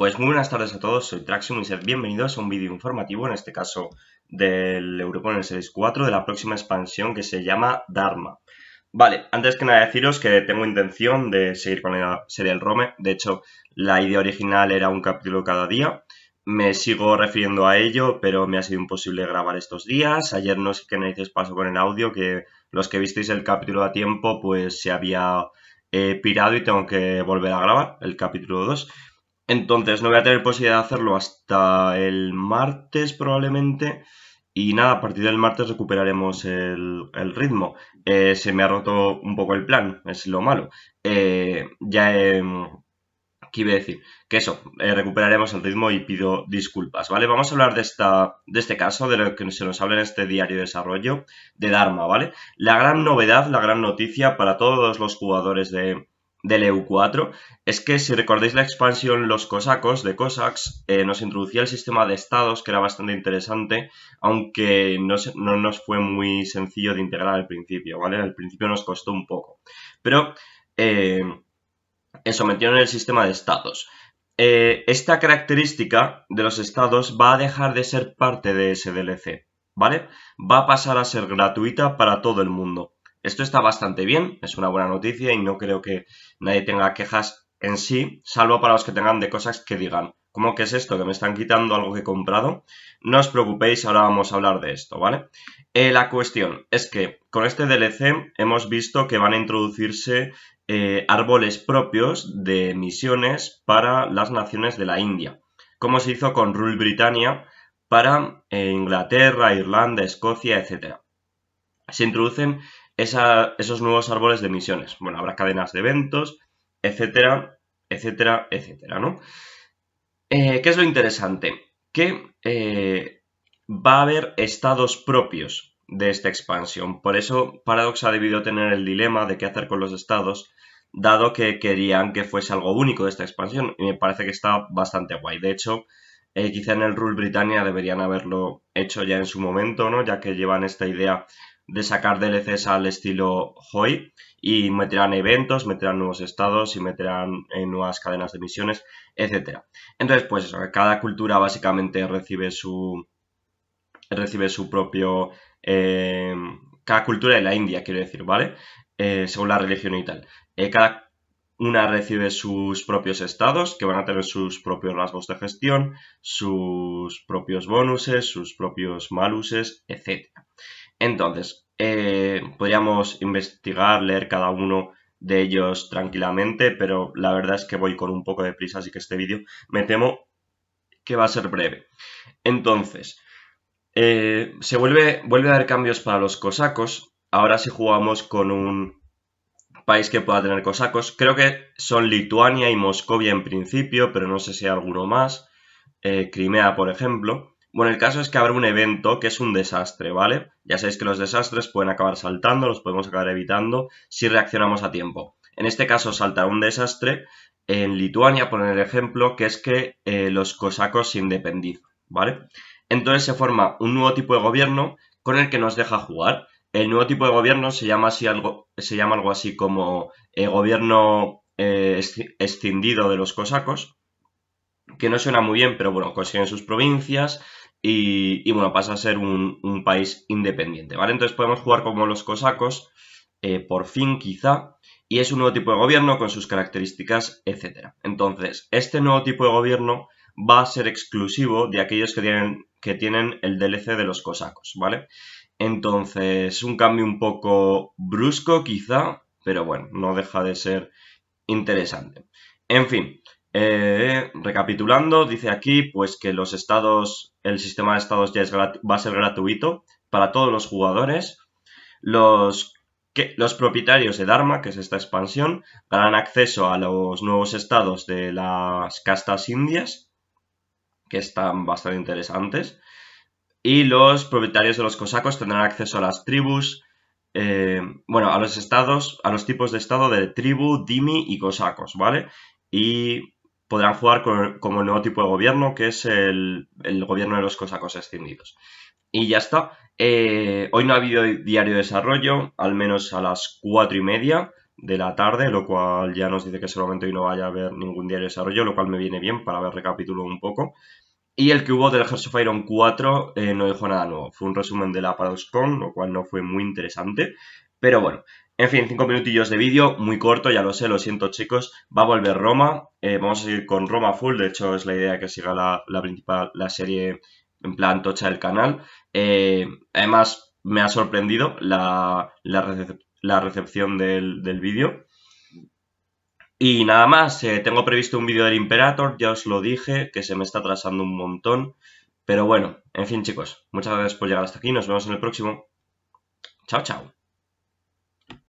Pues muy buenas tardes a todos, soy Traxium y sed bienvenidos a un vídeo informativo, en este caso del Europoner Series 4, de la próxima expansión que se llama Dharma. Vale, antes que nada deciros que tengo intención de seguir con la serie del Rome, de hecho la idea original era un capítulo cada día, me sigo refiriendo a ello, pero me ha sido imposible grabar estos días, ayer no sé qué me narices paso con el audio, que los que visteis el capítulo a tiempo pues se había eh, pirado y tengo que volver a grabar el capítulo 2, entonces, no voy a tener posibilidad de hacerlo hasta el martes probablemente. Y nada, a partir del martes recuperaremos el, ritmo. Eh, se me ha roto un poco el plan, es lo malo. Eh, ya he... Eh, ¿Qué iba a decir? Que eso, recuperaremos el ritmo y pido disculpas, ¿vale? Vamos a hablar de, esta, de este caso, de lo que se nos habla en este diario de desarrollo de Dharma, ¿vale? La gran novedad, la gran noticia para todos los jugadores de, del EU4 es que, si recordáis la expansión Los Cosacos de Cossacks, eh, nos introducía el sistema de estados, que era bastante interesante, aunque no, nos fue muy sencillo de integrar al principio, ¿vale? Al principio nos costó un poco. Pero eso, eh, metieron el sistema de estados. Eh, esta característica de los estados va a dejar de ser parte de ese DLC, ¿vale? Va a pasar a ser gratuita para todo el mundo. Esto está bastante bien, es una buena noticia y no creo que nadie tenga quejas en sí, salvo para los que tengan de cosas que digan, ¿cómo que es esto? ¿Que me están quitando algo que he comprado? No os preocupéis, ahora vamos a hablar de esto, ¿vale? Eh, la cuestión es que con este DLC hemos visto que van a introducirse eh, árboles propios de misiones para las naciones de la India, como se hizo con Rule Britannia para eh, Inglaterra, Irlanda, Escocia, etc. Se introducen esos nuevos árboles de misiones. Bueno, habrá cadenas de eventos, etcétera, etcétera, etcétera, ¿no? Eh, ¿Qué es lo interesante? Que eh, va a haber estados propios de esta expansión. Por eso Paradox ha debido tener el dilema de qué hacer con los estados, dado que querían que fuese algo único de esta expansión. Y me parece que está bastante guay. De hecho, eh, quizá en el Rule Britannia deberían haberlo hecho ya en su momento, ¿no? Ya que llevan esta idea de sacar DLCs al estilo Hoi y meterán eventos, meterán nuevos estados y meterán eh, nuevas cadenas de misiones, etcétera Entonces, pues cada cultura básicamente recibe su, recibe su propio... Eh, cada cultura de la India, quiero decir, ¿vale? Eh, según la religión y tal. cada una recibe sus propios estados, que van a tener sus propios rasgos de gestión, sus propios bonuses, sus propios maluses, Etcétera entonces, eh, podríamos investigar, leer cada uno de ellos tranquilamente, pero la verdad es que voy con un poco de prisa, así que este vídeo me temo que va a ser breve. Entonces, eh, se vuelve, vuelve a haber cambios para los cosacos. Ahora si jugamos con un país que pueda tener cosacos. Creo que son Lituania y Moscovia en principio, pero no sé si hay alguno más. Eh, Crimea, por ejemplo. Bueno, el caso es que habrá un evento que es un desastre, ¿vale? Ya sabéis que los desastres pueden acabar saltando, los podemos acabar evitando si reaccionamos a tiempo. En este caso saltará un desastre en Lituania, por el ejemplo, que es que eh, los cosacos se independizan, ¿vale? Entonces se forma un nuevo tipo de gobierno con el que nos deja jugar. El nuevo tipo de gobierno se llama, así algo, se llama algo así como eh, gobierno eh, escindido de los cosacos, que no suena muy bien, pero bueno, consiguen sus provincias, y, bueno, pasa a ser un, país independiente, ¿vale? Entonces podemos jugar como los cosacos, eh, por fin quizá, y es un nuevo tipo de gobierno con sus características, etc. Entonces, este nuevo tipo de gobierno va a ser exclusivo de aquellos que tienen, que tienen el DLC de los cosacos, ¿vale? Entonces, un cambio un poco brusco quizá, pero bueno, no deja de ser interesante. En fin, eh, recapitulando, dice aquí pues que los estados, el sistema de estados ya va a ser gratuito para todos los jugadores. Los, propietarios de Dharma, que es esta expansión, darán acceso a los nuevos estados de las castas indias, que están bastante interesantes. Y los propietarios de los cosacos tendrán acceso a las tribus, eh, bueno, a los estados, a los tipos de estado de tribu, dimi y cosacos, ¿vale? Y podrán jugar con, como el nuevo tipo de gobierno, que es el, gobierno de los cosacos extendidos. Y ya está. Eh, hoy no ha habido diario de desarrollo, al menos a las cuatro y media de la tarde, lo cual ya nos dice que solamente hoy no vaya a haber ningún diario de desarrollo, lo cual me viene bien para ver recapitulo un poco. Y el que hubo del Hearts of Iron 4 eh, no dejó nada nuevo. Fue un resumen de la ParadoxCon, lo cual no fue muy interesante. Pero bueno, en fin, cinco minutillos de vídeo, muy corto, ya lo sé, lo siento chicos. Va a volver Roma, eh, vamos a seguir con Roma Full, de hecho es la idea que siga la, principal, la serie en plan tocha del canal. Eh, además, me ha sorprendido la, la, recepción del, vídeo. Y nada más, eh, tengo previsto un vídeo del Imperator, ya os lo dije, que se me está atrasando un montón. Pero bueno, en fin chicos, muchas gracias por llegar hasta aquí, nos vemos en el próximo. Chao, chao.